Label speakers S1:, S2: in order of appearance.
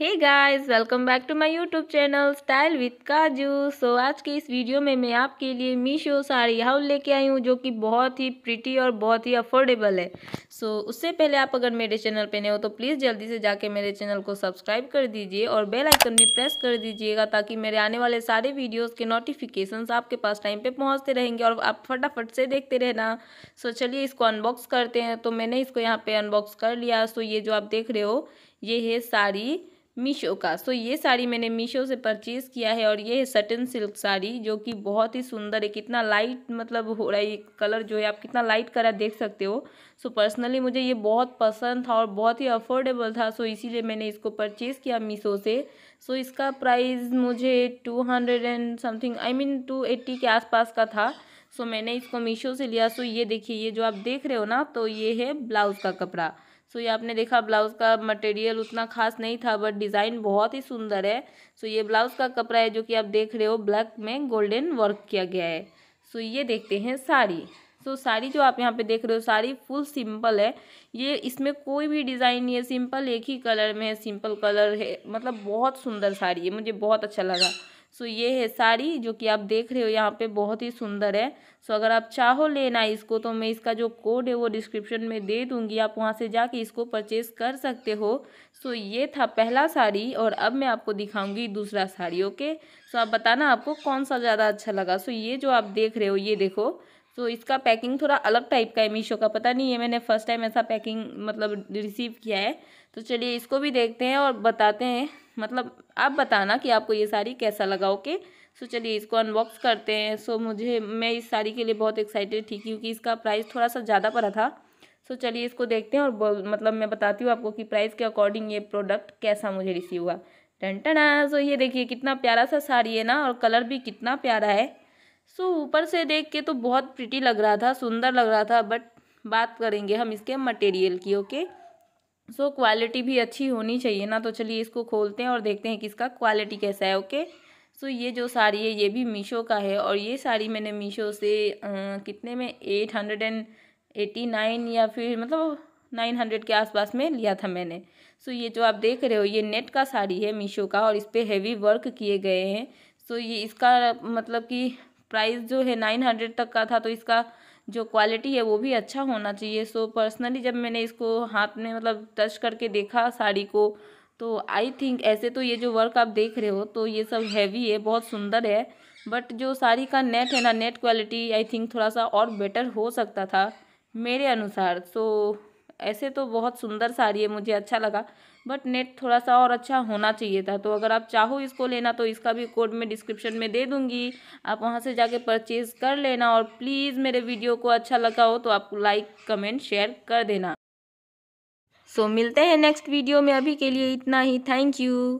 S1: Hey guys welcome back to my YouTube channel style with Kaju so आज के इस video में मैं आपके लिए मीशो साड़ी हाउल लेके आई हूँ जो कि बहुत ही प्रिटी और बहुत ही अफोर्डेबल है सो so, उससे पहले आप अगर मेरे चैनल पे नए हो तो प्लीज़ जल्दी से जाके मेरे चैनल को सब्सक्राइब कर दीजिए और बेल आइकन भी प्रेस कर दीजिएगा ताकि मेरे आने वाले सारे वीडियोज़ के नोटिफिकेशन आपके पास टाइम पर पहुँचते रहेंगे और आप फटाफट से देखते रहना सो so, चलिए इसको अनबॉक्स करते हैं तो मैंने इसको यहाँ पर अनबॉक्स कर लिया सो so, ये जो आप देख रहे हो ये है साड़ी मीशो का सो ये साड़ी मैंने मीशो से परचेज़ किया है और ये है सटन सिल्क साड़ी जो कि बहुत ही सुंदर है कितना लाइट मतलब हो रहा है ये कलर जो है आप कितना लाइट करा देख सकते हो सो पर्सनली मुझे ये बहुत पसंद था और बहुत ही अफोर्डेबल था सो इसीलिए मैंने इसको परचेज़ किया मीशो से सो इसका प्राइस मुझे two hundred and something I mean two eighty के आसपास का था सो मैंने इसको मीशो से लिया सो ये देखिए ये जो आप देख रहे हो ना तो ये है ब्लाउज़ का कपड़ा सो ये आपने देखा ब्लाउज़ का मटेरियल उतना खास नहीं था बट डिज़ाइन बहुत ही सुंदर है सो ये ब्लाउज़ का कपड़ा है जो कि आप देख रहे हो ब्लैक में गोल्डन वर्क किया गया है सो ये देखते हैं साड़ी सो तो साड़ी जो आप यहाँ पे देख रहे हो साड़ी फुल सिंपल है ये इसमें कोई भी डिज़ाइन नहीं है सिंपल एक ही कलर में है सिंपल कलर है मतलब बहुत सुंदर साड़ी है मुझे बहुत अच्छा लगा सो ये है साड़ी जो कि आप देख रहे हो यहाँ पे बहुत ही सुंदर है सो अगर आप चाहो लेना इसको तो मैं इसका जो कोड है वो डिस्क्रिप्शन में दे दूँगी आप वहाँ से जाके इसको परचेज़ कर सकते हो सो ये था पहला साड़ी और अब मैं आपको दिखाऊँगी दूसरा साड़ी ओके सो आप बताना आपको कौन सा ज़्यादा अच्छा लगा सो ये जो आप देख रहे हो ये देखो सो so, इसका पैकिंग थोड़ा अलग टाइप का है मीशो का पता नहीं ये मैंने फर्स्ट टाइम ऐसा पैकिंग मतलब रिसीव किया है तो चलिए इसको भी देखते हैं और बताते हैं मतलब आप बताना कि आपको ये साड़ी कैसा लगा ओके सो चलिए इसको अनबॉक्स करते हैं सो मुझे मैं इस साड़ी के लिए बहुत एक्साइटेड थी क्योंकि इसका प्राइस थोड़ा सा ज़्यादा पड़ा था सो चलिए इसको देखते हैं और मतलब मैं बताती हूँ आपको कि प्राइस के अकॉर्डिंग ये प्रोडक्ट कैसा मुझे रिसीव हुआ टंटना टन सो ये देखिए कितना प्यारा सा साड़ी है ना और कलर भी कितना प्यारा है सो ऊपर से देख के तो बहुत प्रिटी लग रहा था सुंदर लग रहा था बट बात करेंगे हम इसके मटेरियल की okay okay? So so, quality भी अच्छी होनी चाहिए ना तो चलिए इसको खोलते हैं और देखते हैं कि इसका क्वालिटी कैसा है ओके सो so, ये जो साड़ी है ये भी मीशो का है और ये साड़ी मैंने मीशो से आ, कितने में eight hundred and eighty nine या फिर मतलब नाइन हंड्रेड के आसपास में लिया था मैंने सो so, ये जो आप देख रहे हो ये नेट का साड़ी है मीशो का और इस पर हैवी वर्क किए गए हैं सो so, ये इसका मतलब कि प्राइस जो है नाइन हंड्रेड तक का था तो इसका जो क्वालिटी है वो भी अच्छा होना चाहिए सो पर्सनली जब मैंने इसको हाथ में मतलब टच करके देखा साड़ी को तो आई थिंक ऐसे तो ये जो वर्क आप देख रहे हो तो ये सब हैवी है बहुत सुंदर है बट जो साड़ी का नेट है ना नेट क्वालिटी आई थिंक थोड़ा सा और बेटर हो सकता था मेरे अनुसार सो ऐसे तो बहुत सुंदर साड़ी है मुझे अच्छा लगा बट नेट थोड़ा सा और अच्छा होना चाहिए था तो अगर आप चाहो इसको लेना तो इसका भी कोड मैं डिस्क्रिप्शन में दे दूँगी आप वहाँ से जाके परचेज़ कर लेना और प्लीज़ मेरे वीडियो को अच्छा लगा हो तो आप लाइक कमेंट शेयर कर देना सो so, मिलते हैं नेक्स्ट वीडियो में अभी के लिए इतना ही थैंक यू